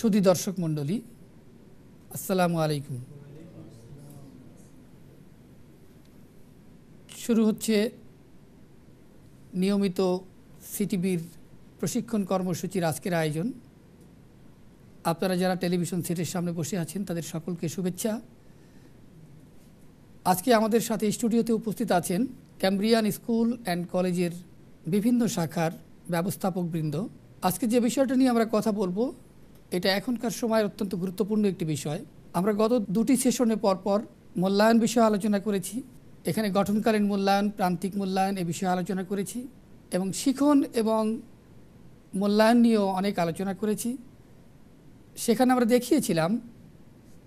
সুদী দর্শক মণ্ডলী আসসালামু আলাইকুম শুরু হচ্ছে নিয়মিত সিটিভির প্রশিক্ষণ কর্মসূচির আজকের আয়োজন আপনারা যারা টেলিভিশন সেটের সামনে বসে আছেন তাদের সকলকে শুভেচ্ছা আজকে আমাদের সাথে স্টুডিওতে উপস্থিত আছেন ক্যাম্ব্রিয়ান স্কুল অ্যান্ড কলেজের বিভিন্ন শাখার ব্যবস্থাপকবৃন্দ আজকে যে বিষয়টা নিয়ে আমরা কথা বলবো এটা এখনকার সময়ের অত্যন্ত গুরুত্বপূর্ণ একটি বিষয় আমরা গত দুটি সেশনে পরপর মূল্যায়ন বিষয়ে আলোচনা করেছি এখানে গঠনকালীন মূল্যায়ন প্রান্তিক মূল্যায়ন এ বিষয়ে আলোচনা করেছি এবং শিখন এবং মূল্যায়ন নিয়েও অনেক আলোচনা করেছি সেখানে আমরা দেখিয়েছিলাম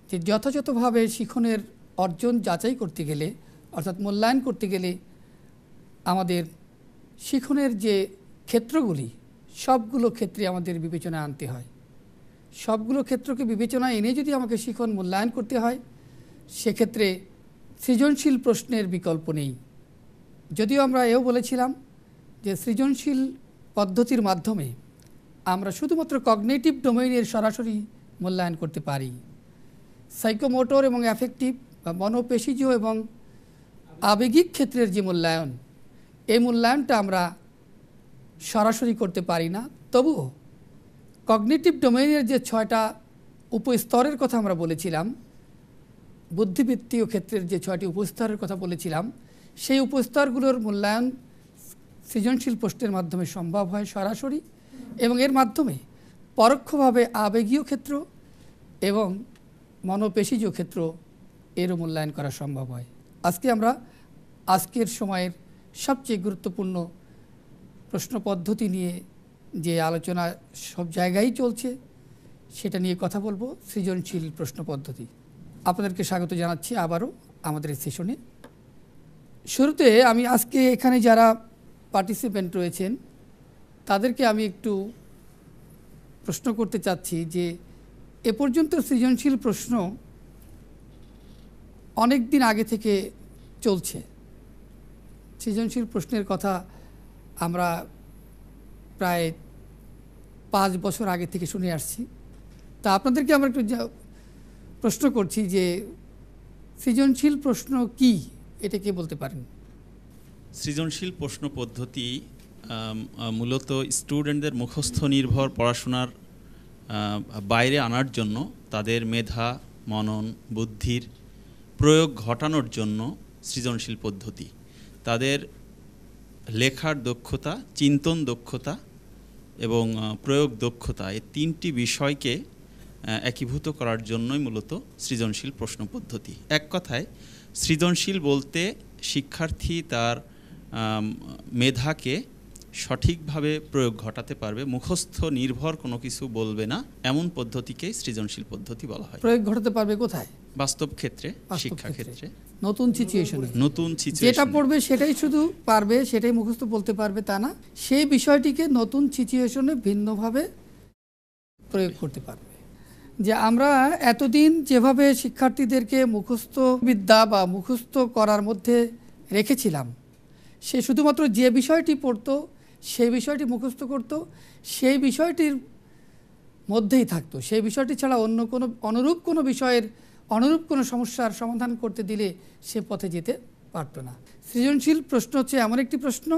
যে যথাযথভাবে শিখনের অর্জন যাচাই করতে গেলে অর্থাৎ মূল্যায়ন করতে গেলে আমাদের শিখনের যে ক্ষেত্রগুলি সবগুলো ক্ষেত্রে আমাদের বিবেচনা আনতে হয় সবগুলো ক্ষেত্রকে বিবেচনায় এনে যদি আমাকে শিখন মূল্যায়ন করতে হয় সেক্ষেত্রে সৃজনশীল প্রশ্নের বিকল্প নেই যদিও আমরা এও বলেছিলাম যে সৃজনশীল পদ্ধতির মাধ্যমে আমরা শুধুমাত্র কগনেটিভ ডোমেইনের সরাসরি মূল্যায়ন করতে পারি সাইকোমোটর এবং অ্যাফেক্টিভ বা মনোপেশিজ এবং আবেগিক ক্ষেত্রের যে মূল্যায়ন এই মূল্যায়নটা আমরা সরাসরি করতে পারি না তবুও কগনিটিভ ডোমেইনের যে ছয়টা উপস্তরের কথা আমরা বলেছিলাম বুদ্ধিবৃত্তীয় ক্ষেত্রের যে ছয়টি উপস্তরের কথা বলেছিলাম সেই উপস্তরগুলোর মূল্যায়ন সৃজনশীল প্রশ্নের মাধ্যমে সম্ভব হয় সরাসরি এবং এর মাধ্যমে পরোক্ষভাবে আবেগীয় ক্ষেত্র এবং মনোপেশিজ ক্ষেত্র এরও মূল্যায়ন করা সম্ভব হয় আজকে আমরা আজকের সময়ের সবচেয়ে গুরুত্বপূর্ণ প্রশ্ন পদ্ধতি নিয়ে যে আলোচনা সব জায়গায় চলছে সেটা নিয়ে কথা বলবো সৃজনশীল প্রশ্ন পদ্ধতি আপনাদেরকে স্বাগত জানাচ্ছি আবারও আমাদের সেশনে শুরুতে আমি আজকে এখানে যারা পার্টিসিপেন্ট রয়েছেন তাদেরকে আমি একটু প্রশ্ন করতে চাচ্ছি যে এ পর্যন্ত সৃজনশীল প্রশ্ন অনেক দিন আগে থেকে চলছে সৃজনশীল প্রশ্নের কথা আমরা প্রায় পাঁচ বছর আগে থেকে শুনে আসছি তা আপনাদেরকে আমরা একটু প্রশ্ন করছি যে সৃজনশীল প্রশ্ন কি এটা কে বলতে পারেন সৃজনশীল প্রশ্ন পদ্ধতি মূলত স্টুডেন্টদের মুখস্থ নির্ভর পড়াশোনার বাইরে আনার জন্য তাদের মেধা মনন বুদ্ধির প্রয়োগ ঘটানোর জন্য সৃজনশীল পদ্ধতি তাদের লেখার দক্ষতা চিন্তন দক্ষতা এবং প্রয়োগ দক্ষতা এই তিনটি বিষয়কে একীভূত করার জন্যই মূলত সৃজনশীল প্রশ্ন পদ্ধতি এক কথায় সৃজনশীল বলতে শিক্ষার্থী তার মেধাকে সঠিকভাবে প্রয়োগ ঘটাতে পারবে মুখস্থ নির্ভর কোনো কিছু বলবে না এমন পদ্ধতিকেই সৃজনশীল পদ্ধতি বলা হয় প্রয়োগ ঘটাতে পারবে কোথায় বাস্তব ক্ষেত্রে শিক্ষা ক্ষেত্রে নতুন সিচুয়েশনে নতুন যেটা পড়বে সেটাই শুধু পারবে সেটাই মুখস্থ বলতে পারবে তা না সেই বিষয়টিকে নতুন সিচুয়েশনে ভিন্নভাবে প্রয়োগ করতে পারবে যে আমরা এতদিন যেভাবে শিক্ষার্থীদেরকে মুখস্থ বিদ্যা বা মুখস্থ করার মধ্যে রেখেছিলাম সে শুধুমাত্র যে বিষয়টি পড়ত সেই বিষয়টি মুখস্থ করত সেই বিষয়টির মধ্যেই থাকতো সেই বিষয়টি ছাড়া অন্য কোনো অনুরূপ কোনো বিষয়ের অনুরূপ কোনো সমস্যার সমাধান করতে দিলে সে পথে যেতে পারত না সৃজনশীল প্রশ্ন হচ্ছে এমন একটি প্রশ্ন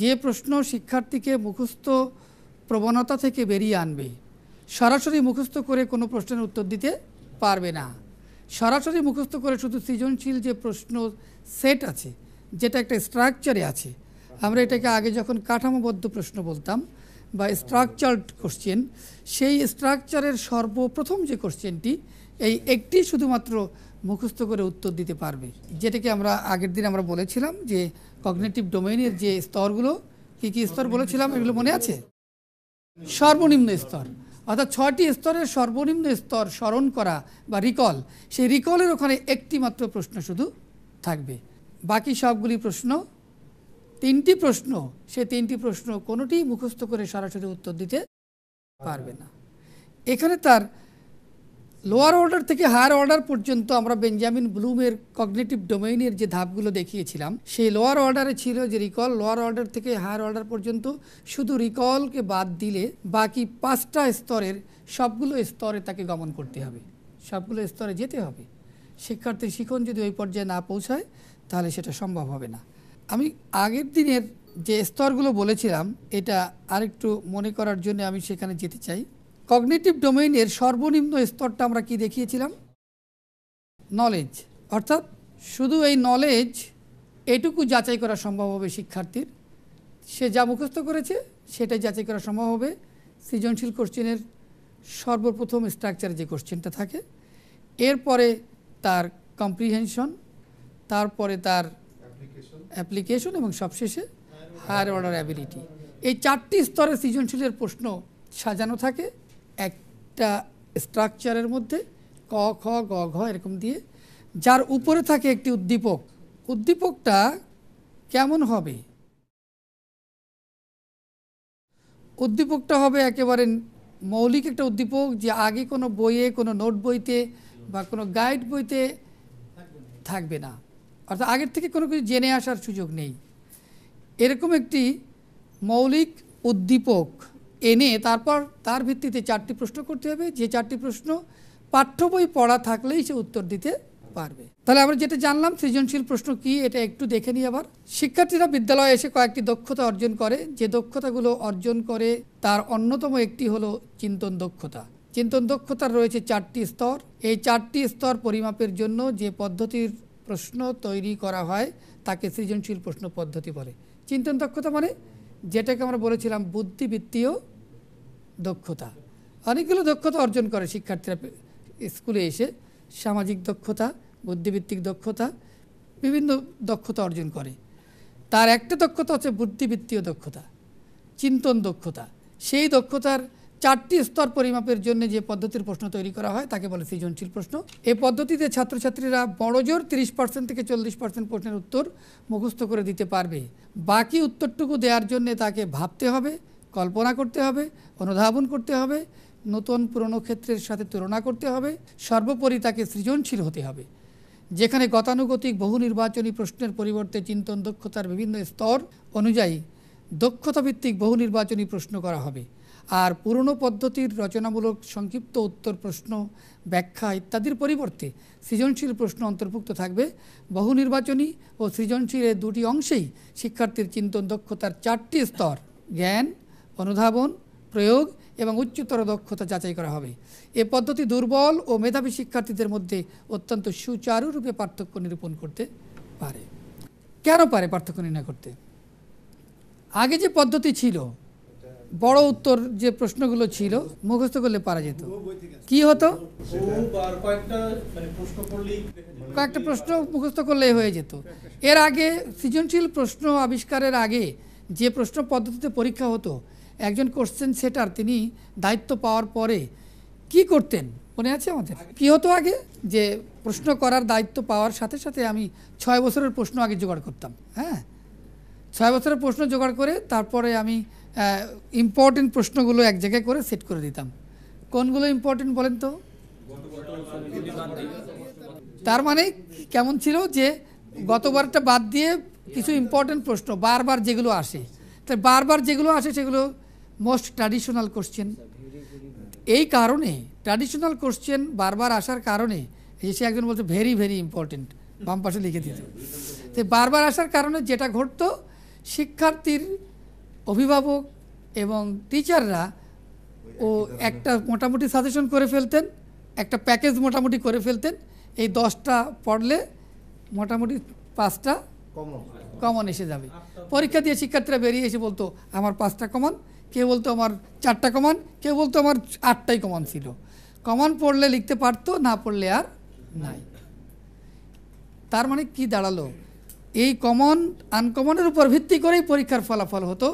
যে প্রশ্ন শিক্ষার্থীকে মুখস্থ প্রবণতা থেকে বেরিয়ে আনবে সরাসরি মুখস্থ করে কোনো প্রশ্নের উত্তর দিতে পারবে না সরাসরি মুখস্থ করে শুধু সৃজনশীল যে প্রশ্ন সেট আছে যেটা একটা স্ট্রাকচারে আছে আমরা এটাকে আগে যখন কাঠামোবদ্ধ প্রশ্ন বলতাম বা স্ট্রাকচার্ড কোশ্চেন সেই স্ট্রাকচারের সর্বপ্রথম যে কোশ্চেনটি এই একটি শুধুমাত্র মুখস্থ করে উত্তর দিতে পারবে যেটাকে আমরা আগের দিন আমরা বলেছিলাম যে কগনেটিভ ডোমেইনের যে স্তরগুলো কী কী স্তর বলেছিলাম এগুলো মনে আছে সর্বনিম্ন স্তর অর্থাৎ ছয়টি স্তরের সর্বনিম্ন স্তর স্মরণ করা বা রিকল সেই রিকলের ওখানে একটি মাত্র প্রশ্ন শুধু থাকবে বাকি সবগুলি প্রশ্ন তিনটি প্রশ্ন সে তিনটি প্রশ্ন কোনোটি মুখস্থ করে সরাসরি উত্তর দিতে পারবে না এখানে তার লোয়ার অর্ডার থেকে হায়ার অর্ডার পর্যন্ত আমরা বেঞ্জামিন ব্লুমের কগনেটিভ ডোমেইনের যে ধাপগুলো দেখিয়েছিলাম সেই লোয়ার অর্ডারে ছিল যে রিকল লোয়ার অর্ডার থেকে হায়ার অর্ডার পর্যন্ত শুধু রিকলকে বাদ দিলে বাকি পাঁচটা স্তরের সবগুলো স্তরে তাকে গমন করতে হবে সবগুলো স্তরে যেতে হবে শিক্ষার্থীর শিখন যদি ওই পর্যায়ে না পৌঁছায় তাহলে সেটা সম্ভব হবে না আমি আগের দিনের যে স্তরগুলো বলেছিলাম এটা আরেকটু মনে করার জন্য আমি সেখানে যেতে চাই কগনেটিভ ডোমেইনের সর্বনিম্ন স্তরটা আমরা কি দেখিয়েছিলাম নলেজ অর্থাৎ শুধু এই নলেজ এটুকু যাচাই করা সম্ভব হবে শিক্ষার্থীর সে যা মুখস্থ করেছে সেটাই যাচাই করা সম্ভব হবে সৃজনশীল কোশ্চেনের সর্বপ্রথম স্ট্রাকচারে যে কোশ্চেনটা থাকে এরপরে তার কম্প্রিহেনশন তারপরে তার অ্যাপ্লিকেশন এবং সবশেষে হায়ার অর্ডার অ্যাবিলিটি এই চারটি স্তরে সৃজনশীলের প্রশ্ন সাজানো থাকে একটা স্ট্রাকচারের মধ্যে ক খ গ ঘ এরকম দিয়ে যার উপরে থাকে একটি উদ্দীপক উদ্দীপকটা কেমন হবে উদ্দীপকটা হবে একেবারে মৌলিক একটা উদ্দীপক যে আগে কোনো বইয়ে কোনো নোট বইতে বা কোনো গাইড বইতে থাকবে না অর্থাৎ আগের থেকে কোনো কিছু জেনে আসার সুযোগ নেই এরকম একটি মৌলিক উদ্দীপক এনে তারপর তার ভিত্তিতে চারটি প্রশ্ন করতে হবে যে চারটি প্রশ্ন পাঠ্য বই পড়া থাকলেই সে উত্তর দিতে পারবে তাহলে আমরা যেটা জানলাম সৃজনশীল প্রশ্ন কি এটা একটু দেখে নিই আবার শিক্ষার্থীরা বিদ্যালয়ে এসে কয়েকটি দক্ষতা অর্জন করে যে দক্ষতাগুলো অর্জন করে তার অন্যতম একটি হলো চিন্তন দক্ষতা চিন্তন দক্ষতার রয়েছে চারটি স্তর এই চারটি স্তর পরিমাপের জন্য যে পদ্ধতির প্রশ্ন তৈরি করা হয় তাকে সৃজনশীল প্রশ্ন পদ্ধতি বলে চিন্তন দক্ষতা মানে যেটাকে আমরা বলেছিলাম বুদ্ধিবৃত্তীয় দক্ষতা অনেকগুলো দক্ষতা অর্জন করে শিক্ষার্থীরা স্কুলে এসে সামাজিক দক্ষতা বুদ্ধিভিত্তিক দক্ষতা বিভিন্ন দক্ষতা অর্জন করে তার একটা দক্ষতা হচ্ছে বুদ্ধিবৃত্তীয় দক্ষতা চিন্তন দক্ষতা সেই দক্ষতার চারটি স্তর পরিমাপের জন্য যে পদ্ধতির প্রশ্ন তৈরি করা হয় তাকে বলে সৃজনশীল প্রশ্ন এ পদ্ধতিতে ছাত্রছাত্রীরা জোর তিরিশ পার্সেন্ট থেকে চল্লিশ পার্সেন্ট প্রশ্নের উত্তর মুখস্থ করে দিতে পারবে বাকি উত্তরটুকু দেওয়ার জন্য তাকে ভাবতে হবে কল্পনা করতে হবে অনুধাবন করতে হবে নতুন পুরনো ক্ষেত্রের সাথে তুলনা করতে হবে সর্বোপরি তাকে সৃজনশীল হতে হবে যেখানে গতানুগতিক বহু নির্বাচনী প্রশ্নের পরিবর্তে চিন্তন দক্ষতার বিভিন্ন স্তর অনুযায়ী দক্ষতাভিত্তিক বহু নির্বাচনী প্রশ্ন করা হবে আর পুরনো পদ্ধতির রচনামূলক সংক্ষিপ্ত উত্তর প্রশ্ন ব্যাখ্যা ইত্যাদির পরিবর্তে সৃজনশীল প্রশ্ন অন্তর্ভুক্ত থাকবে বহু নির্বাচনী ও সৃজনশীলের দুটি অংশেই শিক্ষার্থীর চিন্তন দক্ষতার চারটি স্তর জ্ঞান অনুধাবন প্রয়োগ এবং উচ্চতর দক্ষতা যাচাই করা হবে এ পদ্ধতি দুর্বল ও মেধাবী শিক্ষার্থীদের মধ্যে অত্যন্ত সুচারুরূপে পার্থক্য নিরূপণ করতে পারে কেন পারে পার্থক্য নির্ণয় করতে আগে যে পদ্ধতি ছিল বড় উত্তর যে প্রশ্নগুলো ছিল মুখস্থ করলে পারা যেত কি হতো কয়েকটা প্রশ্ন মুখস্থ করলেই হয়ে যেত এর আগে সৃজনশীল প্রশ্ন আবিষ্কারের আগে যে প্রশ্ন পদ্ধতিতে পরীক্ষা হতো একজন কোশ্চেন সেটার তিনি দায়িত্ব পাওয়ার পরে কি করতেন মনে আছে আমাদের কী হতো আগে যে প্রশ্ন করার দায়িত্ব পাওয়ার সাথে সাথে আমি ছয় বছরের প্রশ্ন আগে জোগাড় করতাম হ্যাঁ ছয় বছরের প্রশ্ন জোগাড় করে তারপরে আমি ইম্পর্টেন্ট প্রশ্নগুলো এক জায়গায় করে সেট করে দিতাম কোনগুলো ইম্পর্টেন্ট বলেন তো তার মানে কেমন ছিল যে গতবারটা বাদ দিয়ে কিছু ইম্পর্টেন্ট প্রশ্ন বারবার যেগুলো আসে তাই বারবার যেগুলো আসে সেগুলো মোস্ট ট্র্যাডিশনাল কোশ্চেন এই কারণে ট্র্যাডিশনাল কোশ্চেন বারবার আসার কারণে এই সে একজন বলছে ভেরি ভেরি ইম্পর্টেন্ট বাম পাশে লিখে দিত তো বারবার আসার কারণে যেটা ঘটত শিক্ষার্থীর অভিভাবক এবং টিচাররা ও একটা মোটামুটি সাজেশন করে ফেলতেন একটা প্যাকেজ মোটামুটি করে ফেলতেন এই দশটা পড়লে মোটামুটি পাঁচটা কমন এসে যাবে পরীক্ষা দিয়ে শিক্ষার্থীরা বেরিয়ে এসে বলতো আমার পাঁচটা কমন কেউ বলতো আমার চারটা কমান কেউ বলতো আমার আটটাই কমান ছিল কমান পড়লে লিখতে পারতো না পড়লে আর নাই তার মানে কি দাঁড়ালো এই কমন আনকমনের উপর ভিত্তি করেই পরীক্ষার ফলাফল হতো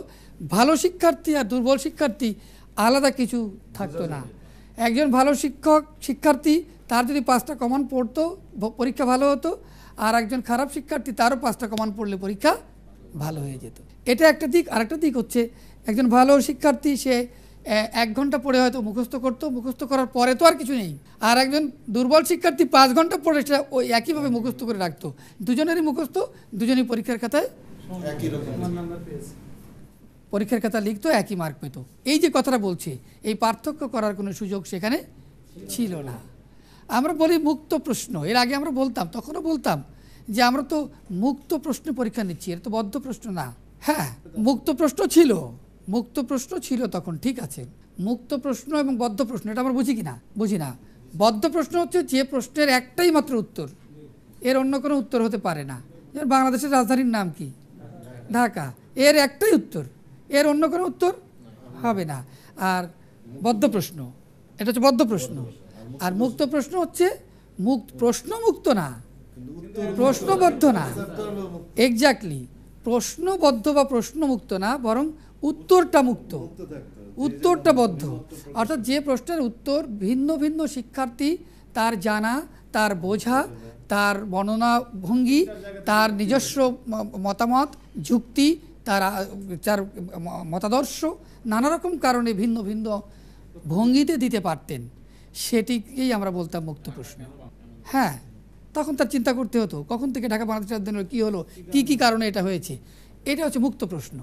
ভালো শিক্ষার্থী আর দুর্বল শিক্ষার্থী আলাদা কিছু থাকতো না একজন ভালো শিক্ষক শিক্ষার্থী তার যদি পাঁচটা কমন পড়তো পরীক্ষা ভালো হতো আর একজন খারাপ শিক্ষার্থী তারও পাঁচটা কমন পড়লে পরীক্ষা ভালো হয়ে যেত এটা একটা দিক আরেকটা দিক হচ্ছে একজন ভালো শিক্ষার্থী সে এক ঘন্টা পড়ে হয়তো মুখস্থ করতো মুখস্থ করার পরে তো আর কিছু নেই আর একজন দুর্বল শিক্ষার্থী পাঁচ ঘন্টা পড়ে সেটা ওই একইভাবে মুখস্থ করে রাখতো দুজনেরই মুখস্থ দুজনেই পরীক্ষার খাতায় পরীক্ষার খাতা লিখতো একই মার্ক পেত এই যে কথাটা বলছে এই পার্থক্য করার কোনো সুযোগ সেখানে ছিল না আমরা বলি মুক্ত প্রশ্ন এর আগে আমরা বলতাম তখনও বলতাম যে আমরা তো মুক্ত প্রশ্ন পরীক্ষা নিচ্ছি এটা তো বদ্ধ প্রশ্ন না হ্যাঁ মুক্ত প্রশ্ন ছিল মুক্ত প্রশ্ন ছিল তখন ঠিক আছে মুক্ত প্রশ্ন এবং বদ্ধ প্রশ্ন এটা আমরা বুঝি কিনা বুঝি না বদ্ধ প্রশ্ন হচ্ছে যে প্রশ্নের একটাই মাত্র উত্তর এর অন্য কোনো উত্তর হতে পারে না যেমন বাংলাদেশের রাজধানীর নাম কি ঢাকা এর একটাই উত্তর এর অন্য কোনো উত্তর হবে না আর বদ্ধ প্রশ্ন এটা হচ্ছে বদ্ধ প্রশ্ন আর মুক্ত প্রশ্ন হচ্ছে মুক্ত প্রশ্ন মুক্ত না প্রশ্নবদ্ধ না এক্স্যাক্টলি প্রশ্নবদ্ধ বা প্রশ্নমুক্ত না বরং উত্তরটা মুক্ত উত্তরটা বদ্ধ অর্থাৎ যে প্রশ্নের উত্তর ভিন্ন ভিন্ন শিক্ষার্থী তার জানা তার বোঝা তার বর্ণনা ভঙ্গি তার নিজস্ব মতামত যুক্তি তার তার মতাদর্শ নানা রকম কারণে ভিন্ন ভিন্ন ভঙ্গিতে দিতে পারতেন সেটিকেই আমরা বলতাম মুক্ত প্রশ্ন হ্যাঁ তখন তার চিন্তা করতে হতো কখন থেকে ঢাকা জন্য কী হলো কি কি কারণে এটা হয়েছে এটা হচ্ছে মুক্ত প্রশ্ন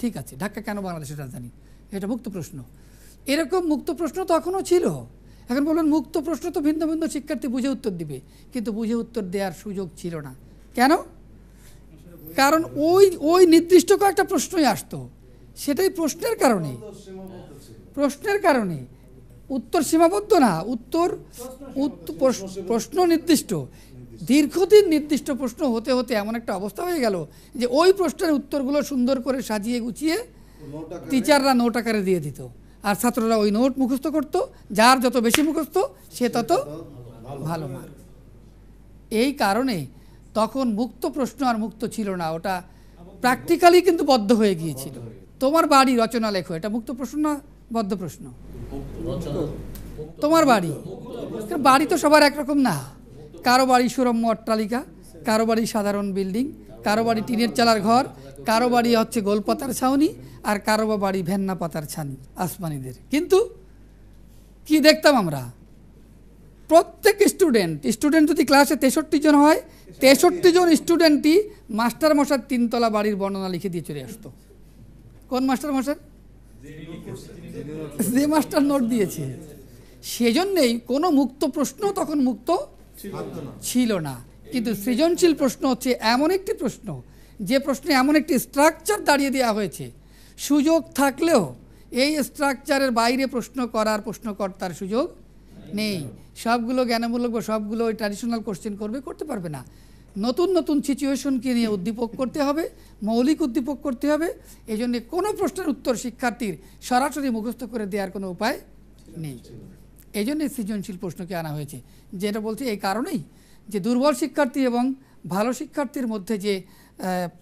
ঠিক আছে ঢাকা কেন বাংলাদেশের রাজধানী এটা মুক্ত প্রশ্ন এরকম মুক্ত প্রশ্ন তখনও ছিল এখন বলবেন মুক্ত প্রশ্ন তো ভিন্ন ভিন্ন শিক্ষার্থী বুঝে উত্তর দিবে কিন্তু বুঝে উত্তর দেওয়ার সুযোগ ছিল না কেন কারণ ওই ওই নির্দিষ্ট কয়েকটা প্রশ্নই আসতো সেটাই প্রশ্নের কারণে প্রশ্নের কারণে উত্তর সীমাবদ্ধ না উত্তর প্রশ্ন নির্দিষ্ট দীর্ঘদিন নির্দিষ্ট প্রশ্ন হতে হতে এমন একটা অবস্থা হয়ে গেল যে ওই প্রশ্নের উত্তরগুলো সুন্দর করে সাজিয়ে গুছিয়ে টিচাররা নোট আকারে দিয়ে দিত আর ছাত্ররা ওই নোট মুখস্থ করত যার যত বেশি মুখস্থ সে তত ভালো মার এই কারণে তখন মুক্ত প্রশ্ন আর মুক্ত ছিল না ওটা প্র্যাকটিক্যালি কিন্তু বদ্ধ হয়ে গিয়েছিল তোমার বাড়ি রচনা লেখো এটা মুক্ত প্রশ্ন না বদ্ধ প্রশ্ন তোমার বাড়ি বাড়ি তো সবার একরকম না কারো বাড়ি সুরম্য অট্টালিকা কারো বাড়ি সাধারণ বিল্ডিং কারো বাড়ি টিনের চালার ঘর কারো বাড়ি হচ্ছে গোলপাতার ছাউনি আর কারো বা বাড়ি ভেন্না পাতার ছানি আসমানিদের কিন্তু কি দেখতাম আমরা প্রত্যেক স্টুডেন্ট স্টুডেন্ট যদি ক্লাসে তেষট্টি জন হয় তেষট্টি জন স্টুডেন্টই মাস্টার মশার তিনতলা বাড়ির বর্ণনা লিখে দিয়ে চলে আসতো কোন মাস্টার মশার যে মাস্টার নোট দিয়েছে সেজন্যেই কোনো মুক্ত প্রশ্ন তখন মুক্ত ছিল না কিন্তু সৃজনশীল প্রশ্ন হচ্ছে এমন একটি প্রশ্ন যে প্রশ্নে এমন একটি স্ট্রাকচার দাঁড়িয়ে দেওয়া হয়েছে সুযোগ থাকলেও এই স্ট্রাকচারের বাইরে প্রশ্ন করার প্রশ্নকর্তার সুযোগ নেই সবগুলো জ্ঞানমূলক বা সবগুলো ওই ট্র্যাডিশনাল কোশ্চেন করবে করতে পারবে না নতুন নতুন সিচুয়েশনকে নিয়ে উদ্দীপক করতে হবে মৌলিক উদ্দীপক করতে হবে এই জন্যে কোনো প্রশ্নের উত্তর শিক্ষার্থীর সরাসরি মুখস্থ করে দেওয়ার কোনো উপায় নেই এই জন্য সৃজনশীল প্রশ্নকে আনা হয়েছে যেটা বলছে এই কারণেই যে দুর্বল শিক্ষার্থী এবং ভালো শিক্ষার্থীর মধ্যে যে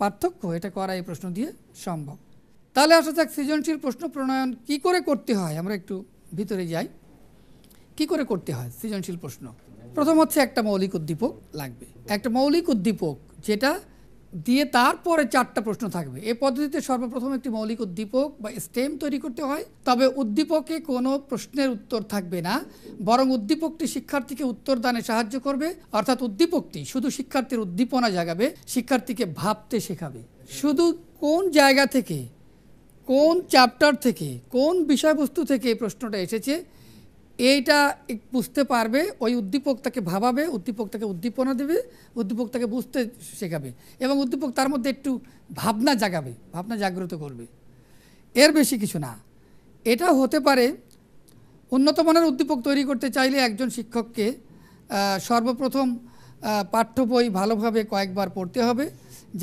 পার্থক্য এটা করা এই প্রশ্ন দিয়ে সম্ভব তাহলে আসা যাক সৃজনশীল প্রশ্ন প্রণয়ন কি করে করতে হয় আমরা একটু ভিতরে যাই কি করে করতে হয় সৃজনশীল প্রশ্ন প্রথম হচ্ছে একটা মৌলিক উদ্দীপক লাগবে একটা মৌলিক উদ্দীপক যেটা দিয়ে তারপরে চারটা প্রশ্ন থাকবে এ পদ্ধতিতে সর্বপ্রথম একটি মৌলিক উদ্দীপক বা স্টেম তৈরি করতে হয় তবে উদ্দীপকে কোনো প্রশ্নের উত্তর থাকবে না বরং উদ্দীপকটি শিক্ষার্থীকে উত্তর দানে সাহায্য করবে অর্থাৎ উদ্দীপকটি শুধু শিক্ষার্থীর উদ্দীপনা জাগাবে শিক্ষার্থীকে ভাবতে শেখাবে শুধু কোন জায়গা থেকে কোন চ্যাপ্টার থেকে কোন বিষয়বস্তু থেকে এই প্রশ্নটা এসেছে এইটা বুঝতে পারবে ওই উদ্দীপক তাকে ভাবাবে উদ্দীপক তাকে উদ্দীপনা দেবে উদ্দীপক তাকে বুঝতে শেখাবে এবং উদ্দীপক তার মধ্যে একটু ভাবনা জাগাবে ভাবনা জাগ্রত করবে এর বেশি কিছু না এটা হতে পারে উন্নত মানের উদ্দীপক তৈরি করতে চাইলে একজন শিক্ষককে সর্বপ্রথম পাঠ্য বই ভালোভাবে কয়েকবার পড়তে হবে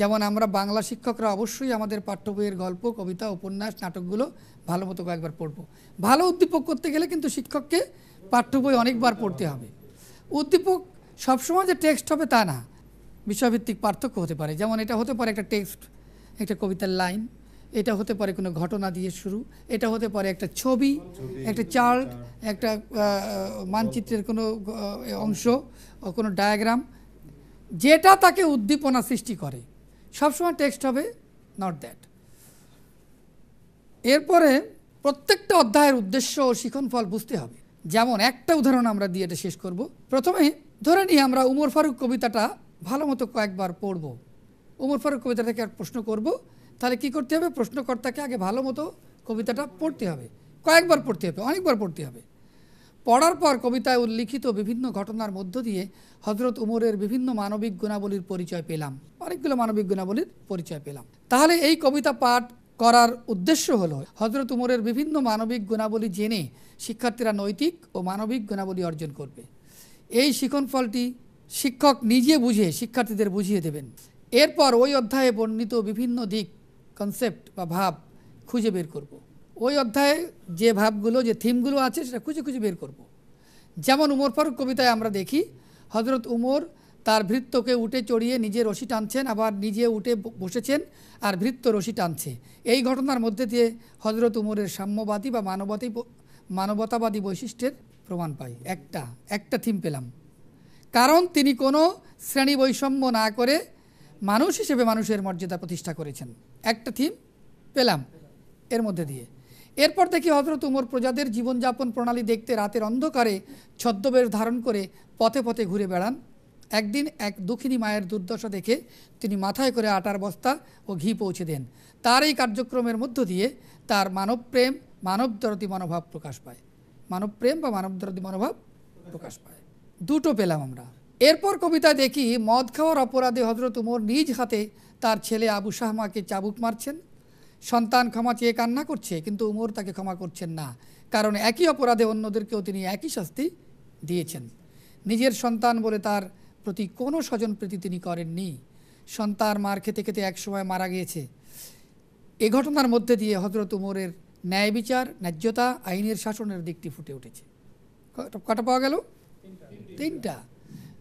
যেমন আমরা বাংলা শিক্ষকরা অবশ্যই আমাদের পাঠ্য বইয়ের গল্প কবিতা উপন্যাস নাটকগুলো ভালো মতো কয়েকবার পড়ব ভালো উদ্দীপক করতে গেলে কিন্তু শিক্ষককে পাঠ্য বই অনেকবার পড়তে হবে উদ্দীপক সবসময় যে টেক্সট হবে তা না বিষয়ভিত্তিক পার্থক্য হতে পারে যেমন এটা হতে পারে একটা টেক্সট একটা কবিতার লাইন এটা হতে পারে কোনো ঘটনা দিয়ে শুরু এটা হতে পারে একটা ছবি একটা চার্ট একটা মানচিত্রের কোনো অংশ কোনো ডায়াগ্রাম যেটা তাকে উদ্দীপনা সৃষ্টি করে সবসময় টেক্সট হবে নট দ্যাট এরপরে প্রত্যেকটা অধ্যায়ের উদ্দেশ্য ও ফল বুঝতে হবে যেমন একটা উদাহরণ আমরা দিয়ে এটা শেষ করব প্রথমে ধরে নিই আমরা উমর ফারুক কবিতাটা ভালো মতো কয়েকবার পড়ব উমর ফারুক কবিতা থেকে প্রশ্ন করব তাহলে কি করতে হবে প্রশ্নকর্তাকে আগে ভালো মতো কবিতাটা পড়তে হবে কয়েকবার পড়তে হবে অনেকবার পড়তে হবে পড়ার পর কবিতায় উল্লিখিত বিভিন্ন ঘটনার মধ্য দিয়ে হজরত উমরের বিভিন্ন মানবিক গুণাবলীর পরিচয় পেলাম অনেকগুলো মানবিক গুণাবলীর পরিচয় পেলাম তাহলে এই কবিতা পাঠ করার উদ্দেশ্য হল হজরত উমরের বিভিন্ন মানবিক গুণাবলী জেনে শিক্ষার্থীরা নৈতিক ও মানবিক গুণাবলী অর্জন করবে এই শিখনফলটি শিক্ষক নিজে বুঝে শিক্ষার্থীদের বুঝিয়ে দেবেন এরপর ওই অধ্যায়ে বর্ণিত বিভিন্ন দিক কনসেপ্ট বা ভাব খুঁজে বের করবো ওই অধ্যায়ে যে ভাবগুলো যে থিমগুলো আছে সেটা খুঁজে খুঁজে বের করব। যেমন উমর ফারুক কবিতায় আমরা দেখি হজরত উমর তার ভৃত্যকে উঠে চড়িয়ে নিজে রশি টানছেন আবার নিজে উঠে বসেছেন আর ভৃত্য রশি টানছে এই ঘটনার মধ্যে দিয়ে হজরত উমরের সাম্যবাদী বা মানবতী মানবতাবাদী বৈশিষ্ট্যের প্রমাণ পাই একটা একটা থিম পেলাম কারণ তিনি কোনো শ্রেণী বৈষম্য না করে মানুষ হিসেবে মানুষের মর্যাদা প্রতিষ্ঠা করেছেন একটা থিম পেলাম এর মধ্যে দিয়ে এরপর থেকে হজরত উমর প্রজাদের জীবনযাপন প্রণালী দেখতে রাতের অন্ধকারে ছদ্মবেশ ধারণ করে পথে পথে ঘুরে বেড়ান একদিন এক দুঃখিনী মায়ের দুর্দশা দেখে তিনি মাথায় করে আটার বস্তা ও ঘি পৌঁছে দেন তার এই কার্যক্রমের মধ্য দিয়ে তার মানবপ্রেম মানবদরদী মনোভাব প্রকাশ পায় মানবপ্রেম বা মানবদরদী মনোভাব প্রকাশ পায় দুটো পেলাম আমরা এরপর কবিতায় দেখি মদ খাওয়ার অপরাধে হজরত উমর নিজ হাতে তার ছেলে আবু শাহমাকে চাবুক মারছেন সন্তান ক্ষমা চেয়ে কান্না করছে কিন্তু উমর তাকে ক্ষমা করছেন না কারণ একই অপরাধে অন্যদেরকেও তিনি একই শাস্তি দিয়েছেন নিজের সন্তান বলে তার প্রতি কোনো স্বজনপ্রীতি তিনি করেননি সন্তান মার খেতে খেতে একসময় মারা গিয়েছে এ ঘটনার মধ্যে দিয়ে হজরত উমরের ন্যায় বিচার ন্যায্যতা আইনের শাসনের দিকটি ফুটে উঠেছে কটা পাওয়া গেল তিনটা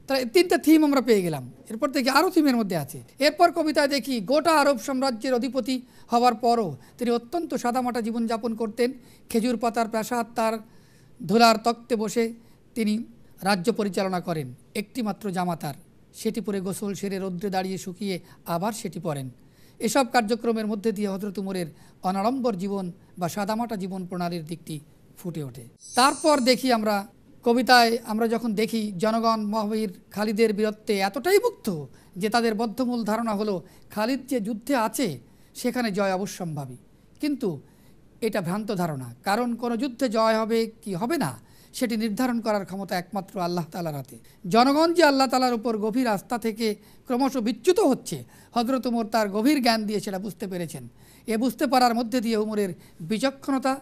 তারা তিনটা থিম আমরা পেয়ে গেলাম এরপর থেকে আরও থিমের মধ্যে আছে এরপর কবিতায় দেখি গোটা আরব সাম্রাজ্যের অধিপতি হওয়ার পরও তিনি অত্যন্ত সাদামাটা জীবনযাপন করতেন খেজুর পাতার প্রাসাদ তার ধুলার তক্তে বসে তিনি রাজ্য পরিচালনা করেন একটি মাত্র জামাতার সেটি পরে গোসল সেরে রৌদ্রে দাঁড়িয়ে শুকিয়ে আবার সেটি পরেন এসব কার্যক্রমের মধ্যে দিয়ে হজরত উমরের অনাড়ম্বর জীবন বা সাদামাটা জীবন প্রণালীর দিকটি ফুটে ওঠে তারপর দেখি আমরা কবিতায় আমরা যখন দেখি জনগণ মহাবীর খালিদের বীরত্বে এতটাই মুক্ত যে তাদের বদ্ধমূল ধারণা হলো খালিদ যে যুদ্ধে আছে সেখানে জয় অবশ্যম্ভাবী কিন্তু এটা ভ্রান্ত ধারণা কারণ কোনো যুদ্ধে জয় হবে কি হবে না সেটি নির্ধারণ করার ক্ষমতা একমাত্র আল্লাহ তালার হাতে জনগণ যে আল্লাহ তালার উপর গভীর আস্থা থেকে ক্রমশ বিচ্যুত হচ্ছে হজরত উমর তার গভীর জ্ঞান দিয়ে সেটা বুঝতে পেরেছেন এ বুঝতে পারার মধ্যে দিয়ে উমরের বিচক্ষণতা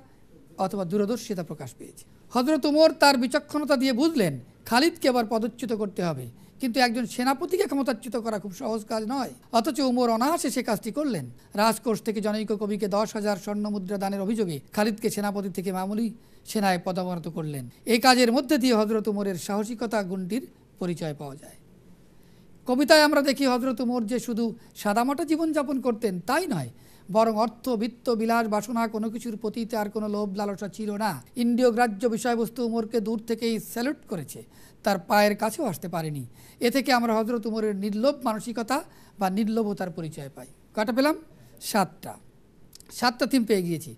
অথবা দূরদর্শিতা প্রকাশ পেয়েছে হজরত উমর তার বিচক্ষণতা দিয়ে বুঝলেন খালিদকে আবার পদচ্যুত করতে হবে কিন্তু একজন সেনাপতিকে ক্ষমতাচ্যুত করা খুব সহজ কাজ নয় অথচ উমর অনাহাসে সে কাজটি করলেন রাজকোষ থেকে জনৈক কবিকে দশ হাজার স্বর্ণ মুদ্রা দানের অভিযোগে খালিদকে সেনাপতি থেকে মামুলি সেনায় পদমরত করলেন এই কাজের মধ্যে দিয়ে হজরত উমরের সাহসিকতা গুণটির পরিচয় পাওয়া যায় কবিতায় আমরা দেখি হজরত উমর যে শুধু সাদামাটা জীবনযাপন করতেন তাই নয় বরং অর্থ বৃত্ত বিলাস বাসনা কোনো কিছুর প্রতি তার কোনো লোভ লালসা ছিল না ইন্ডিয় গ্রাহ্য বিষয়বস্তু উমরকে দূর থেকেই স্যালুট করেছে তার পায়ের কাছেও আসতে পারেনি এ থেকে আমরা হজরত উমরের নির্লোভ মানসিকতা বা নির্লোভতার পরিচয় পাই কটা পেলাম সাতটা সাতটা থিম পেয়ে গিয়েছি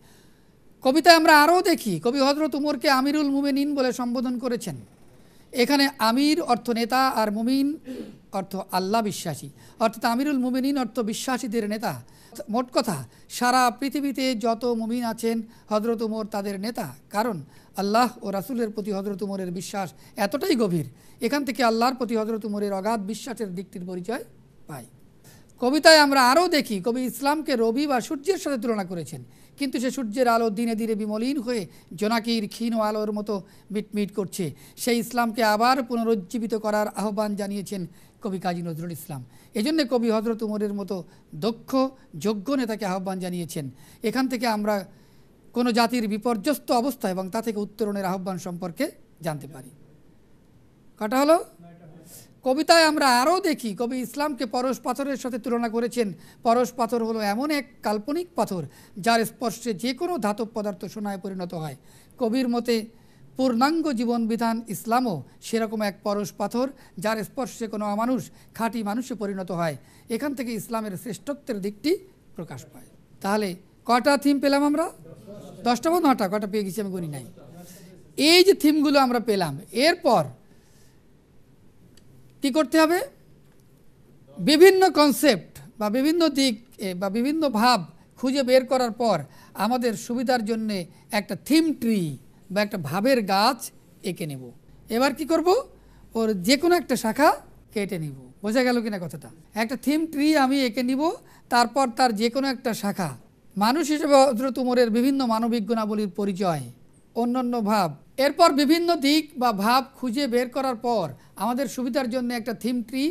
কবিতায় আমরা আরও দেখি কবি হজরত উমরকে আমিরুল মুমিনিন বলে সম্বোধন করেছেন এখানে আমির অর্থ নেতা আর মুমিন অর্থ আল্লাহ বিশ্বাসী অর্থাৎ আমিরুল মুমিনিন অর্থ বিশ্বাসীদের নেতা মোট কথা সারা পৃথিবীতে যত মুমিন আছেন হজরত উমর তাদের নেতা কারণ আল্লাহ ও রাসুলের প্রতি হজরত উমরের বিশ্বাস এতটাই গভীর এখান থেকে আল্লাহর প্রতি হজরত উমরের অগাধ বিশ্বাসের দিকটির পরিচয় পাই কবিতায় আমরা আরও দেখি কবি ইসলামকে রবি বা সূর্যের সাথে তুলনা করেছেন কিন্তু সে সূর্যের আলো দিনে দিনে বিমলিন হয়ে জোনাকির ক্ষীণ আলোর মতো মিটমিট করছে সেই ইসলামকে আবার পুনরুজ্জীবিত করার আহ্বান জানিয়েছেন কবি কাজী নজরুল ইসলাম এজন্য কবি হজরত উমরের মতো দক্ষ যোগ্য নেতাকে আহ্বান জানিয়েছেন এখান থেকে আমরা কোনো জাতির বিপর্যস্ত অবস্থা এবং তা থেকে উত্তরণের আহ্বান সম্পর্কে জানতে পারি কটা হলো কবিতায় আমরা আরও দেখি কবি ইসলামকে পরশ পাথরের সাথে তুলনা করেছেন পরশ পাথর হলো এমন এক কাল্পনিক পাথর যার স্পর্শে যে কোনো ধাতব পদার্থ সোনায় পরিণত হয় কবির মতে পূর্ণাঙ্গ জীবনবিধান ইসলামও সেরকম এক পরশ পাথর যার স্পর্শে কোনো অমানুষ খাঁটি মানুষে পরিণত হয় এখান থেকে ইসলামের শ্রেষ্ঠত্বের দিকটি প্রকাশ পায় তাহলে কটা থিম পেলাম আমরা দশটা বা নটা কটা পেয়ে গেছি আমি গুনি নাই এই যে থিমগুলো আমরা পেলাম এরপর কি করতে হবে বিভিন্ন কনসেপ্ট বা বিভিন্ন দিক বা বিভিন্ন ভাব খুঁজে বের করার পর আমাদের সুবিধার জন্যে একটা থিম ট্রি বা একটা ভাবের গাছ এঁকে নেব এবার কি করব ওর যে কোনো একটা শাখা কেটে নিব বোঝা গেল কিনা কথাটা একটা থিম ট্রি আমি এঁকে নিব তারপর তার যে কোনো একটা শাখা মানুষ হিসেবে হজরত উমরের বিভিন্ন মানবিক গুণাবলীর পরিচয় অন্যান্য ভাব এরপর বিভিন্ন দিক বা ভাব খুঁজে বের করার পর আমাদের সুবিধার জন্য একটা থিম ট্রি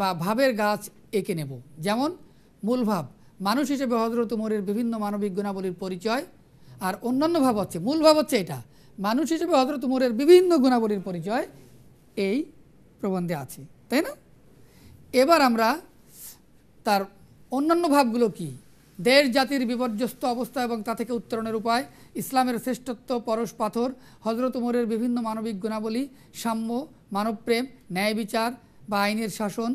বা ভাবের গাছ এঁকে নেব যেমন মূল ভাব মানুষ হিসেবে হজরত উমরের বিভিন্ন মানবিক গুণাবলীর পরিচয় আর অন্যান্য ভাব হচ্ছে মূল ভাব হচ্ছে এটা মানুষ হিসেবে হজরত উমরের বিভিন্ন গুণাবলীর পরিচয় এই প্রবন্ধে আছে তাই না এবার আমরা তার অন্যান্য ভাবগুলো কি দেশ জাতির বিপর্যস্ত অবস্থা এবং তা থেকে উত্তরণের উপায় ইসলামের শ্রেষ্ঠত্ব পরশ পাথর হজরত উমরের বিভিন্ন মানবিক গুণাবলী সাম্য মানবপ্রেম ন্যায় বিচার বা আইনের শাসন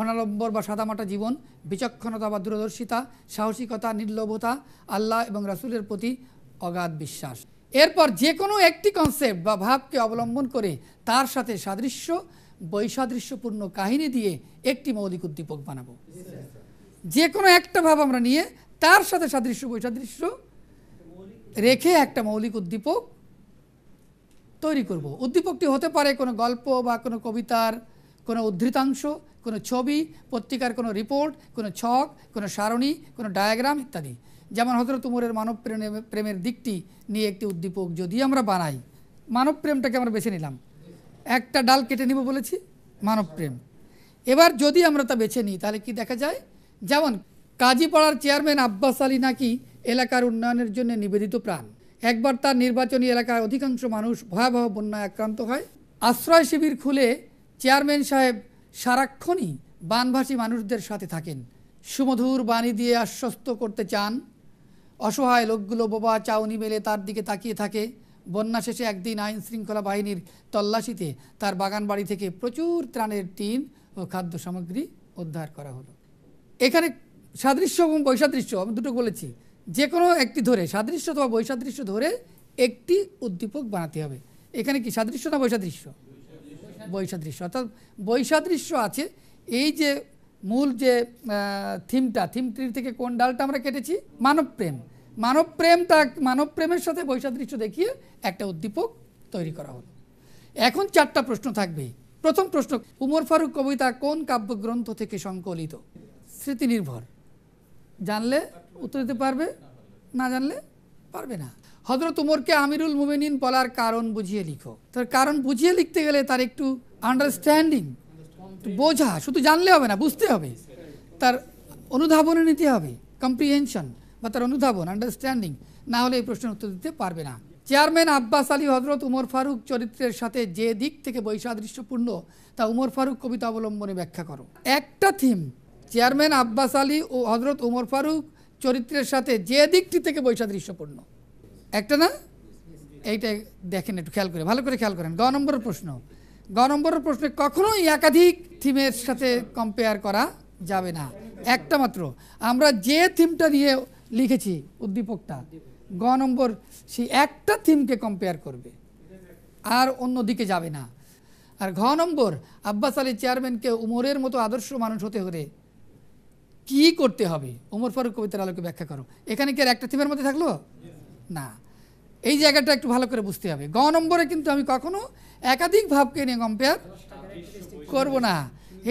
অনালম্বর বা সাদামাটা জীবন বিচক্ষণতা বা দূরদর্শিতা সাহসিকতা নির্লোভতা আল্লাহ এবং রাসুলের প্রতি অগাধ বিশ্বাস এরপর যে কোনো একটি কনসেপ্ট বা ভাবকে অবলম্বন করে তার সাথে সাদৃশ্য বৈসাদৃশ্যপূর্ণ কাহিনী দিয়ে একটি মৌলিক উদ্দীপক বানাবো যে কোনো একটা ভাব আমরা নিয়ে তার সাথে সাদৃশ্য বৈসাদৃশ্য রেখে একটা মৌলিক উদ্দীপক তৈরি করব উদ্দীপকটি হতে পারে কোনো গল্প বা কোনো কবিতার কোনো উদ্ধৃতাংশ কোনো ছবি পত্রিকার কোনো রিপোর্ট কোনো ছক কোনো সারণী কোনো ডায়াগ্রাম ইত্যাদি যেমন হজরত উমরের মানব প্রেমের দিকটি নিয়ে একটি উদ্দীপক যদি আমরা বানাই মানব প্রেমটাকে আমরা বেছে নিলাম একটা ডাল কেটে নিব বলেছি মানব প্রেম এবার যদি আমরা তা বেছে নিই তাহলে কি দেখা যায় যেমন কাজীপাড়ার চেয়ারম্যান আব্বাস আলী নাকি এলাকার উন্নয়নের জন্য নিবেদিত প্রাণ একবার তার নির্বাচনী এলাকার অধিকাংশ মানুষ ভয়াবহ বন্যায় আক্রান্ত হয় আশ্রয় শিবির খুলে চেয়ারম্যান সাহেব সারাক্ষণই বানভাসী মানুষদের সাথে থাকেন সুমধুর বাণী দিয়ে আশ্বস্ত করতে চান অসহায় লোকগুলো বোবা চাউনি মেলে তার দিকে তাকিয়ে থাকে বন্যা শেষে একদিন আইন শৃঙ্খলা বাহিনীর তল্লাশিতে তার বাগান বাড়ি থেকে প্রচুর ত্রাণের টিন ও খাদ্য সামগ্রী উদ্ধার করা হলো এখানে সাদৃশ্য এবং বৈসাদৃশ্য আমি দুটো বলেছি যে কোনো একটি ধরে সাদৃশ্য অথবা বৈসাদৃশ্য ধরে একটি উদ্দীপক বানাতে হবে এখানে কি সাদৃশ্য না বৈসাদৃশ্য বৈসাদৃশ্য অর্থাৎ বৈসাদৃশ্য আছে এই যে মূল যে থিমটা থিম ট্রির থেকে কোন ডালটা আমরা কেটেছি মানবপ্রেম মানবপ্রেমটা মানবপ্রেমের সাথে বৈসাদৃশ্য দেখিয়ে একটা উদ্দীপক তৈরি করা হলো এখন চারটা প্রশ্ন থাকবেই প্রথম প্রশ্ন উমর ফারুক কবিতা কোন কাব্যগ্রন্থ থেকে সংকলিত স্মৃতিনির্ভর জানলে উত্তর দিতে পারবে না জানলে পারবে না হজরত উমরকে আমিরুল মুমিনিন বলার কারণ বুঝিয়ে লিখো তার কারণ বুঝিয়ে লিখতে গেলে তার একটু আন্ডারস্ট্যান্ডিং বোঝা শুধু জানলে হবে না বুঝতে হবে তার অনুধাবনে নিতে হবে কম্প্রিহেনশন বা তার অনুধাবন আন্ডারস্ট্যান্ডিং না হলে এই প্রশ্নের উত্তর দিতে পারবে না চেয়ারম্যান আব্বাস আলী হজরত উমর ফারুক চরিত্রের সাথে যে দিক থেকে বৈশাদৃশ্যপূর্ণ তা উমর ফারুক কবিতা অবলম্বনে ব্যাখ্যা করো একটা থিম চেয়ারম্যান আব্বাস আলী ও হজরত উমর ফারুক চরিত্রের সাথে যে দিকটি থেকে বৈশাদৃশ্যপূর্ণ একটা না এইটা দেখেন একটু খেয়াল করে ভালো করে খেয়াল করেন গ নম্বরের প্রশ্ন গ নম্বরের প্রশ্নে কখনোই একাধিক থিমের সাথে কম্পেয়ার করা যাবে না একটা মাত্র আমরা যে থিমটা দিয়ে লিখেছি উদ্দীপকটা গ নম্বর সেই একটা থিমকে কম্পেয়ার করবে আর অন্য দিকে যাবে না আর ঘ নম্বর আব্বাস আলী চেয়ারম্যানকে উমরের মতো আদর্শ মানুষ হতে হলে কি করতে হবে ওমর ফারুক কবিতার আলোকে ব্যাখ্যা করো এখানে কি আর একটা থিমের মধ্যে থাকলো না এই জায়গাটা একটু ভালো করে বুঝতে হবে গ নম্বরে কিন্তু আমি কখনো একাধিক ভাবকে নিয়ে কম্পেয়ার করব না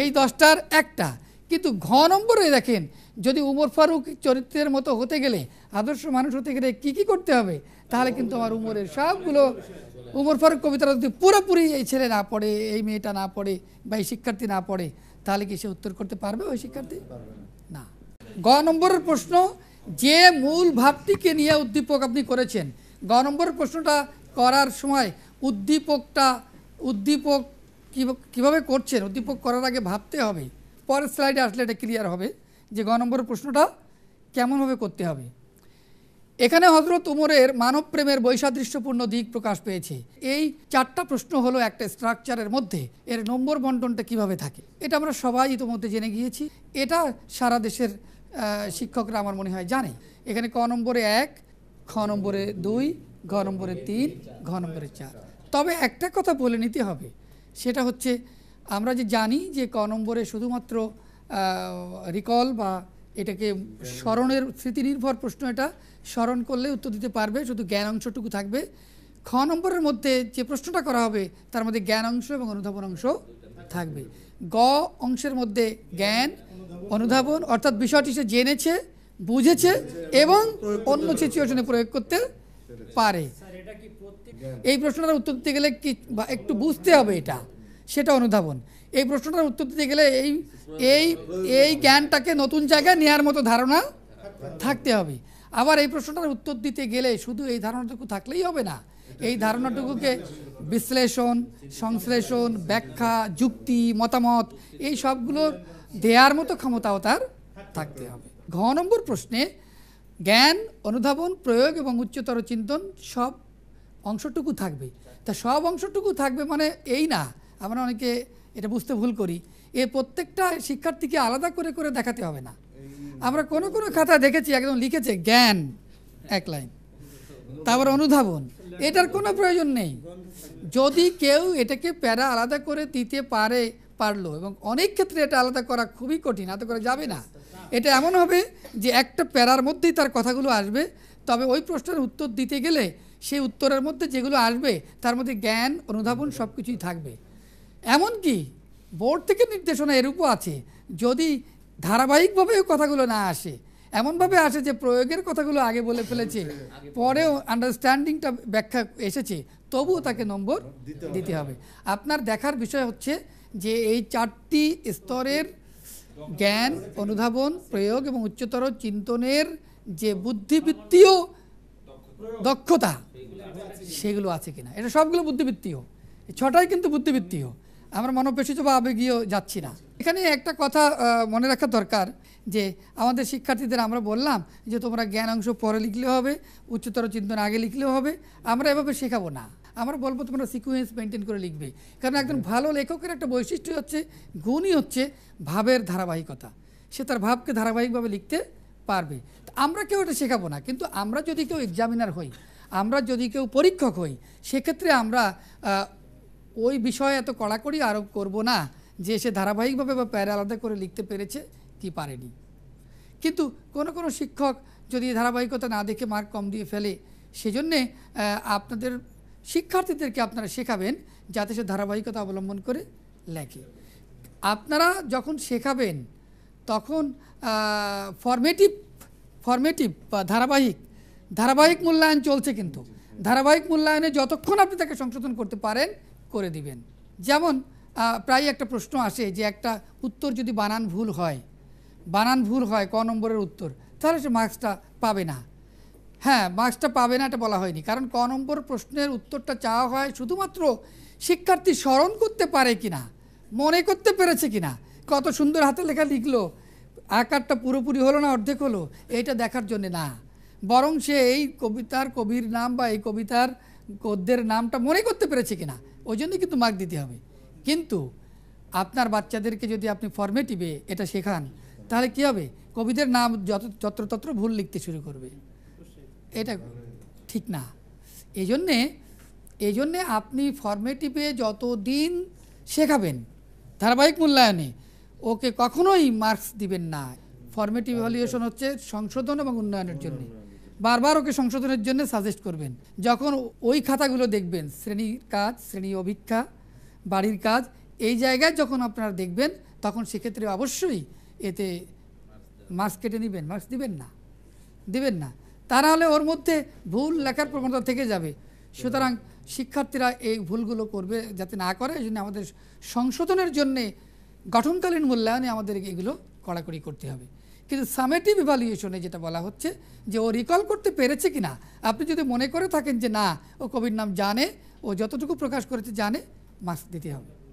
এই দশটার একটা কিন্তু ঘ নম্বরে দেখেন যদি উমর ফারুক চরিত্রের মতো হতে গেলে আদর্শ মানুষ হতে গেলে কী কী করতে হবে তাহলে কিন্তু আমার উমরের সবগুলো উমর ফারুক কবিতাটা যদি পুরোপুরি এই ছেলে না পড়ে এই মেয়েটা না পড়ে বা এই শিক্ষার্থী না পড়ে তাহলে কি সে উত্তর করতে পারবে ওই শিক্ষার্থী না গ নম্বরের প্রশ্ন যে মূল ভাবটিকে নিয়ে উদ্দীপক আপনি করেছেন গ নম্বরের প্রশ্নটা করার সময় উদ্দীপকটা উদ্দীপক কীভাবে করছেন উদ্দীপক করার আগে ভাবতে হবে পরের স্লাইডে আসলে এটা ক্লিয়ার হবে যে গ নম্বর প্রশ্নটা কেমনভাবে করতে হবে এখানে হজরত উমরের মানবপ্রেমের বৈসাদৃশ্যপূর্ণ দিক প্রকাশ পেয়েছে এই চারটা প্রশ্ন হলো একটা স্ট্রাকচারের মধ্যে এর নম্বর বন্টনটা কিভাবে থাকে এটা আমরা সবাই ইতিমধ্যে জেনে গিয়েছি এটা সারা দেশের শিক্ষকরা আমার মনে হয় জানে এখানে ক নম্বরে এক খ নম্বরে দুই ঘ নম্বরে তিন ঘ নম্বরে চার তবে একটা কথা বলে নিতে হবে সেটা হচ্ছে আমরা যে জানি যে ক নম্বরে শুধুমাত্র রিকল বা এটাকে স্মরণের স্মৃতি নির্ভর প্রশ্ন এটা স্মরণ করলে উত্তর দিতে পারবে শুধু জ্ঞান অংশটুকু থাকবে খ নম্বরের মধ্যে যে প্রশ্নটা করা হবে তার মধ্যে জ্ঞান অংশ এবং অনুধাবন অংশ থাকবে গ অংশের মধ্যে জ্ঞান অনুধাবন অর্থাৎ বিষয়টি সে জেনেছে বুঝেছে এবং অন্য সিচুয়েশনে প্রয়োগ করতে পারে এই প্রশ্নটার উত্তর দিতে গেলে কি একটু বুঝতে হবে এটা সেটা অনুধাবন এই প্রশ্নটার উত্তর দিতে গেলে এই এই এই জ্ঞানটাকে নতুন জায়গায় নেওয়ার মতো ধারণা থাকতে হবে আবার এই প্রশ্নটার উত্তর দিতে গেলে শুধু এই ধারণাটুকু থাকলেই হবে না এই ধারণাটুকুকে বিশ্লেষণ সংশ্লেষণ ব্যাখ্যা যুক্তি মতামত এই সবগুলো দেয়ার মতো ক্ষমতাও তার থাকতে হবে ঘ নম্বর প্রশ্নে জ্ঞান অনুধাবন প্রয়োগ এবং উচ্চতর চিন্তন সব অংশটুকু থাকবে তা সব অংশটুকু থাকবে মানে এই না আমরা অনেকে এটা বুঝতে ভুল করি এ প্রত্যেকটা শিক্ষার্থীকে আলাদা করে করে দেখাতে হবে না আমরা কোনো কোনো খাতা দেখেছি একদম লিখেছে জ্ঞান এক লাইন তারপর অনুধাবন এটার কোনো প্রয়োজন নেই যদি কেউ এটাকে প্যারা আলাদা করে দিতে পারে পারলো এবং অনেক ক্ষেত্রে এটা আলাদা করা খুবই কঠিন আলাদা করা যাবে না এটা এমন হবে যে একটা প্যারার মধ্যেই তার কথাগুলো আসবে তবে ওই প্রশ্নের উত্তর দিতে গেলে সেই উত্তরের মধ্যে যেগুলো আসবে তার মধ্যে জ্ঞান অনুধাবন সব কিছুই থাকবে এমনকি বোর্ড থেকে নির্দেশনা এরূপও আছে যদি ধারাবাহিকভাবে ওই কথাগুলো না আসে এমনভাবে আসে যে প্রয়োগের কথাগুলো আগে বলে ফেলেছে পরেও আন্ডারস্ট্যান্ডিংটা ব্যাখ্যা এসেছে তবুও তাকে নম্বর দিতে হবে আপনার দেখার বিষয় হচ্ছে যে এই চারটি স্তরের জ্ঞান অনুধাবন প্রয়োগ এবং উচ্চতর চিন্তনের যে বুদ্ধিবৃত্তীয় দক্ষতা সেগুলো আছে কিনা এটা সবগুলো বুদ্ধিবৃত্তীয় ছটাই কিন্তু বুদ্ধিবৃত্তীয় আমরা মনোপেশিত বা আবেগীয় যাচ্ছি না এখানে একটা কথা মনে রাখা দরকার যে আমাদের শিক্ষার্থীদের আমরা বললাম যে তোমরা জ্ঞান অংশ পরে লিখলে হবে উচ্চতর চিন্তন আগে লিখলেও হবে আমরা এভাবে শেখাবো না আমার বলবো তোমরা সিকুয়েন্স মেনটেন করে লিখবে কারণ একজন ভালো লেখকের একটা বৈশিষ্ট্য হচ্ছে গুণই হচ্ছে ভাবের ধারাবাহিকতা সে তার ভাবকে ধারাবাহিকভাবে লিখতে পারবে আমরা কেউ এটা শেখাবো না কিন্তু আমরা যদি কেউ এক্সামিনার হই আমরা যদি কেউ পরীক্ষক হই সেক্ষেত্রে আমরা ওই বিষয়ে এত কড়াকড়ি আরোপ করব না যে সে ধারাবাহিকভাবে বা প্যারা আলাদা করে লিখতে পেরেছে কি পারেনি কিন্তু কোনো কোনো শিক্ষক যদি ধারাবাহিকতা না দেখে মার্ক কম দিয়ে ফেলে সেজন্যে আপনাদের শিক্ষার্থীদেরকে আপনারা শেখাবেন যাতে সে ধারাবাহিকতা অবলম্বন করে লেখে আপনারা যখন শেখাবেন তখন ফর্মেটিভ ফর্মেটিভ বা ধারাবাহিক ধারাবাহিক মূল্যায়ন চলছে কিন্তু ধারাবাহিক মূল্যায়নে যতক্ষণ আপনি তাকে সংশোধন করতে পারেন করে দিবেন যেমন প্রায় একটা প্রশ্ন আসে যে একটা উত্তর যদি বানান ভুল হয় বানান ভুল হয় ক নম্বরের উত্তর তাহলে সে মার্কসটা পাবে না হ্যাঁ মার্কসটা পাবে না এটা বলা হয়নি কারণ ক নম্বর প্রশ্নের উত্তরটা চাওয়া হয় শুধুমাত্র শিক্ষার্থী স্মরণ করতে পারে কি না মনে করতে পেরেছে কি না কত সুন্দর হাতে লেখা লিখলো আকারটা পুরোপুরি হলো না অর্ধেক হলো এটা দেখার জন্য না বরং সে এই কবিতার কবির নাম বা এই কবিতার গদ্যের নামটা মনে করতে পেরেছে কিনা ওই জন্যই কিন্তু মার্ক দিতে হবে কিন্তু আপনার বাচ্চাদেরকে যদি আপনি ফর্মেটিভে এটা শেখান তাহলে কী হবে কবিদের নাম যত যত্রতত্র ভুল লিখতে শুরু করবে এটা ঠিক না এই জন্যে এই জন্যে আপনি ফর্মেটিভে যত দিন শেখাবেন ধারাবাহিক মূল্যায়নে ওকে কখনোই মার্কস দিবেন না ফর্মেটিভ ভ্যালুয়েশন হচ্ছে সংশোধন এবং উন্নয়নের জন্য বারবার ওকে সংশোধনের জন্য সাজেস্ট করবেন যখন ওই খাতাগুলো দেখবেন শ্রেণীর কাজ শ্রেণী অভিক্ষা বাড়ির কাজ এই জায়গায় যখন আপনারা দেখবেন তখন সেক্ষেত্রে অবশ্যই এতে মার্কস কেটে নেবেন মার্কস দিবেন না দিবেন না তারা হলে ওর মধ্যে ভুল লেখার প্রবণতা থেকে যাবে সুতরাং শিক্ষার্থীরা এই ভুলগুলো করবে যাতে না করে এই জন্য আমাদের সংশোধনের জন্যে গঠনকালীন মূল্যায়নে আমাদের এগুলো কড়াকড়ি করতে হবে কিন্তু সামেটিভ ইভ্যালুয়েশনে যেটা বলা হচ্ছে যে ও রিকল করতে পেরেছে কি না আপনি যদি মনে করে থাকেন যে না ও কবির নাম জানে ও যতটুকু প্রকাশ করেছে জানে মাস্ক দিতে হবে